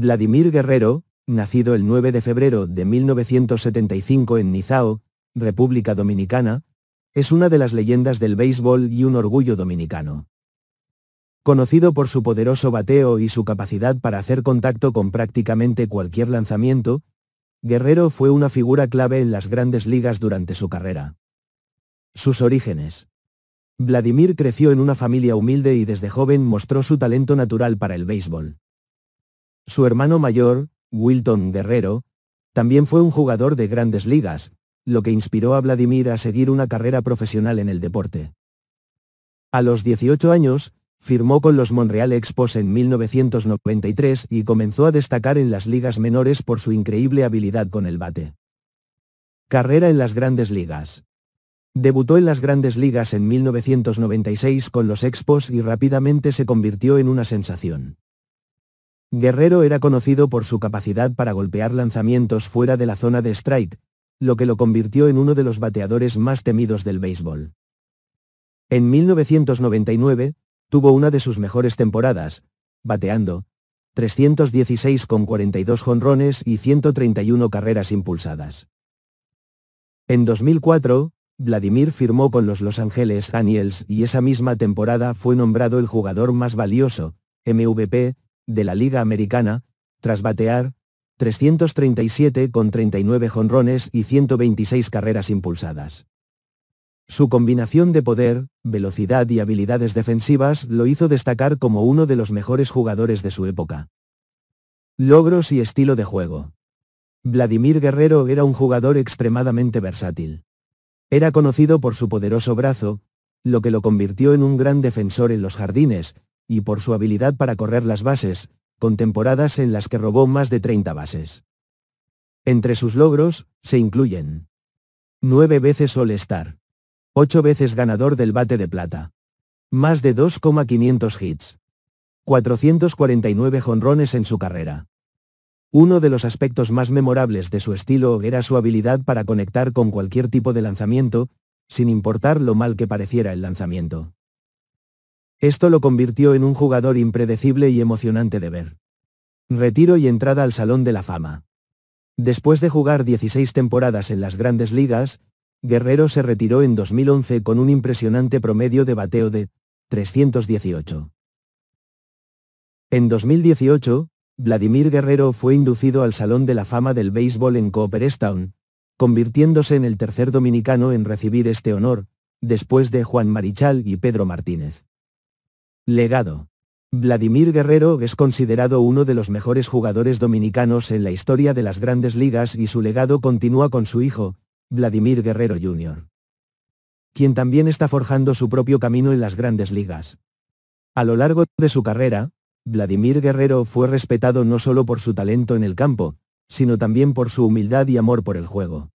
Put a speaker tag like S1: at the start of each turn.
S1: Vladimir Guerrero, nacido el 9 de febrero de 1975 en Nizao, República Dominicana, es una de las leyendas del béisbol y un orgullo dominicano. Conocido por su poderoso bateo y su capacidad para hacer contacto con prácticamente cualquier lanzamiento, Guerrero fue una figura clave en las grandes ligas durante su carrera. Sus orígenes. Vladimir creció en una familia humilde y desde joven mostró su talento natural para el béisbol. Su hermano mayor, Wilton Guerrero, también fue un jugador de grandes ligas, lo que inspiró a Vladimir a seguir una carrera profesional en el deporte. A los 18 años, firmó con los Montreal Expos en 1993 y comenzó a destacar en las ligas menores por su increíble habilidad con el bate. Carrera en las grandes ligas. Debutó en las grandes ligas en 1996 con los Expos y rápidamente se convirtió en una sensación. Guerrero era conocido por su capacidad para golpear lanzamientos fuera de la zona de strike, lo que lo convirtió en uno de los bateadores más temidos del béisbol. En 1999, tuvo una de sus mejores temporadas, bateando 316 con 42 jonrones y 131 carreras impulsadas. En 2004, Vladimir firmó con los Los Angeles Angels y esa misma temporada fue nombrado el jugador más valioso, MVP, de la Liga Americana, tras batear 337 con 39 jonrones y 126 carreras impulsadas. Su combinación de poder, velocidad y habilidades defensivas lo hizo destacar como uno de los mejores jugadores de su época. Logros y estilo de juego. Vladimir Guerrero era un jugador extremadamente versátil. Era conocido por su poderoso brazo, lo que lo convirtió en un gran defensor en los jardines, y por su habilidad para correr las bases, con temporadas en las que robó más de 30 bases. Entre sus logros, se incluyen 9 veces All-Star, 8 veces ganador del bate de plata, más de 2,500 hits, 449 jonrones en su carrera. Uno de los aspectos más memorables de su estilo era su habilidad para conectar con cualquier tipo de lanzamiento, sin importar lo mal que pareciera el lanzamiento. Esto lo convirtió en un jugador impredecible y emocionante de ver. Retiro y entrada al Salón de la Fama. Después de jugar 16 temporadas en las grandes ligas, Guerrero se retiró en 2011 con un impresionante promedio de bateo de 318. En 2018, Vladimir Guerrero fue inducido al Salón de la Fama del Béisbol en Cooperstown, convirtiéndose en el tercer dominicano en recibir este honor, después de Juan Marichal y Pedro Martínez. Legado. Vladimir Guerrero es considerado uno de los mejores jugadores dominicanos en la historia de las grandes ligas y su legado continúa con su hijo, Vladimir Guerrero Jr., quien también está forjando su propio camino en las grandes ligas. A lo largo de su carrera, Vladimir Guerrero fue respetado no solo por su talento en el campo, sino también por su humildad y amor por el juego.